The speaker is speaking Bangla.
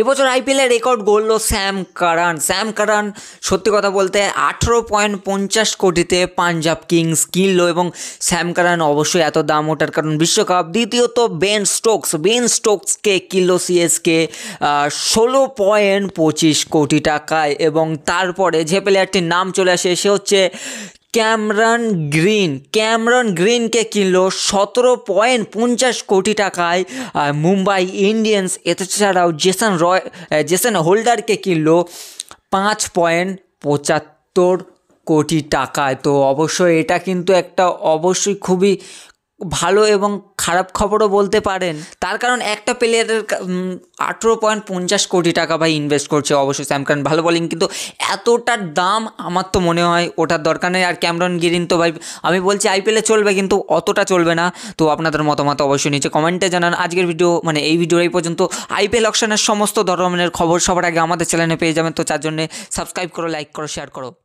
এবছর আইপিএলের রেকর্ড গড়ল স্যাম কারান স্যাম কারান সত্যি কথা বলতে আঠেরো পয়েন্ট পঞ্চাশ কোটিতে পাঞ্জাব কিংস কিনল এবং স্যাম কারান অবশ্যই এত দাম ওঠার কারণ বিশ্বকাপ দ্বিতীয়ত বেন স্টোকস বেন স্টোকসকে কিনল সিএসকে ষোলো পয়েন্ট পঁচিশ কোটি টাকায় এবং তারপরে যে প্লেয়ারটির নাম চলে আসে সে হচ্ছে ক্যামরন গ্রিন ক্যামরন গ্রিনকে কিনলো সতেরো পয়েন্ট পঞ্চাশ কোটি টাকায় মুম্বাই ইন্ডিয়ান্স এছাড়াও জেসন রয় জেসন হোল্ডারকে কিনলো পাঁচ পয়েন্ট পঁচাত্তর কোটি টাকায় তো অবশ্যই এটা কিন্তু একটা অবশ্যই খুবই ভালো এবং খারাপ খবরও বলতে পারেন তার কারণ একটা প্লেয়ারের আঠেরো পয়েন্ট পঞ্চাশ কোটি টাকা ভাই ইনভেস্ট করছে অবশ্যই স্যামকান ভালো বলিং কিন্তু এতটার দাম আমার তো মনে হয় ওটার দরকার নেই আর ক্যামরন গিরিন তো ভাই আমি বলছি আইপিএলে চলবে কিন্তু অতটা চলবে না তো আপনাদের মতামত অবশ্যই নিচে কমেন্টে জানান আজকের ভিডিও মানে এই ভিডিওর এই পর্যন্ত আইপিএল অকশানের সমস্ত ধরনের খবর সবার আগে আমাদের চ্যানেলে পেয়ে যাবেন তো তার জন্য সাবস্ক্রাইব করো লাইক করো শেয়ার করো